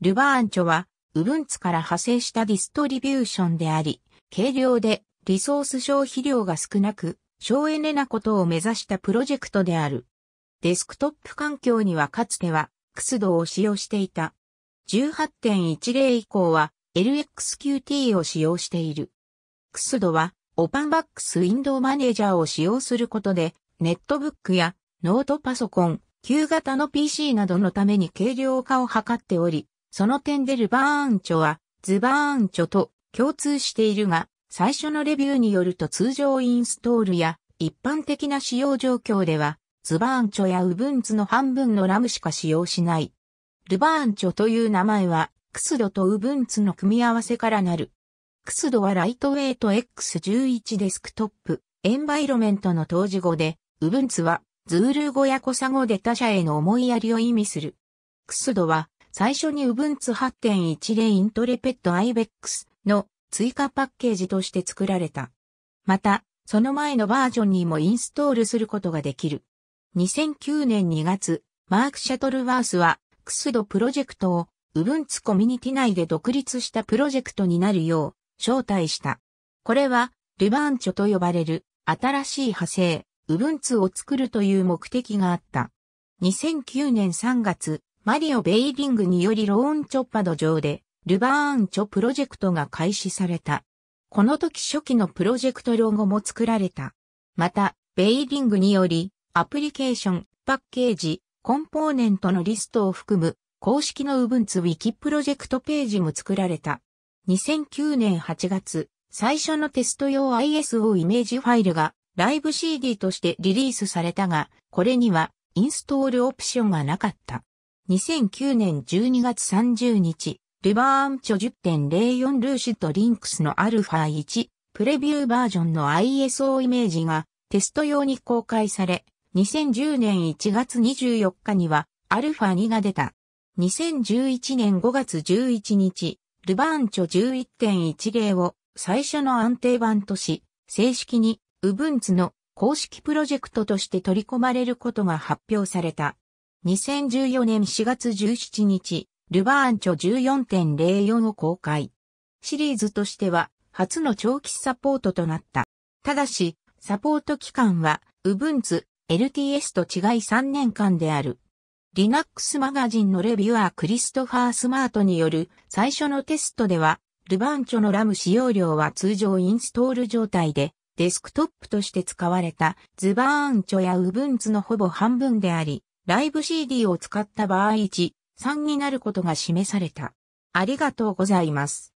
ルバーンチョは、ウブンツから派生したディストリビューションであり、軽量でリソース消費量が少なく、省エネなことを目指したプロジェクトである。デスクトップ環境にはかつては、クスドを使用していた。18.10以降は、LXQT を使用している。クスドは、オパンバックスウィンドウマネージャーを使用することで、ネットブックやノートパソコン、旧型の PC などのために軽量化を図っており、その点でルバーンチョはズバーンチョと共通しているが、最初のレビューによると通常インストールや一般的な使用状況では、ズバーンチョやウブンツの半分のラムしか使用しない。ルバーンチョという名前は、クスドとウブンツの組み合わせからなる。クスドはライトウェイト X11 デスクトップ、エンバイロメントの当時語で、ウブンツは、ズール語やコサ語で他者への思いやりを意味する。クスドは、最初に Ubuntu 8.10イントレペット IBEX の追加パッケージとして作られた。また、その前のバージョンにもインストールすることができる。2009年2月、マーク・シャトルワースは、クスドプロジェクトを、ウブンツコミュニティ内で独立したプロジェクトになるよう、招待した。これは、ルバーンチョと呼ばれる、新しい派生、ウブンツを作るという目的があった。2009年3月、マリオ・ベイリングによりローンチョッパド上で、ルバーンチョプロジェクトが開始された。この時初期のプロジェクトロゴも作られた。また、ベイリングにより、アプリケーション、パッケージ、コンポーネントのリストを含む、公式の Ubuntu Wiki プロジェクトページも作られた。2009年8月、最初のテスト用 ISO イメージファイルが、ライブ CD としてリリースされたが、これには、インストールオプションがなかった。2009年12月30日、ルバーンチョ10.04ルーシッとリンクスの α1 プレビューバージョンの ISO イメージがテスト用に公開され、2010年1月24日には α2 が出た。2011年5月11日、ルバーンチョ11.10を最初の安定版とし、正式に Ubuntu の公式プロジェクトとして取り込まれることが発表された。2014年4月17日、ルバーンチョ14.04を公開。シリーズとしては、初の長期サポートとなった。ただし、サポート期間は、Ubuntu、LTS と違い3年間である。Linux マガジンのレビュアークリストファー・スマートによる最初のテストでは、ルバーンチョのラム使用量は通常インストール状態で、デスクトップとして使われたズバーンチョや Ubuntu のほぼ半分であり、ライブ CD を使った場合1、3になることが示された。ありがとうございます。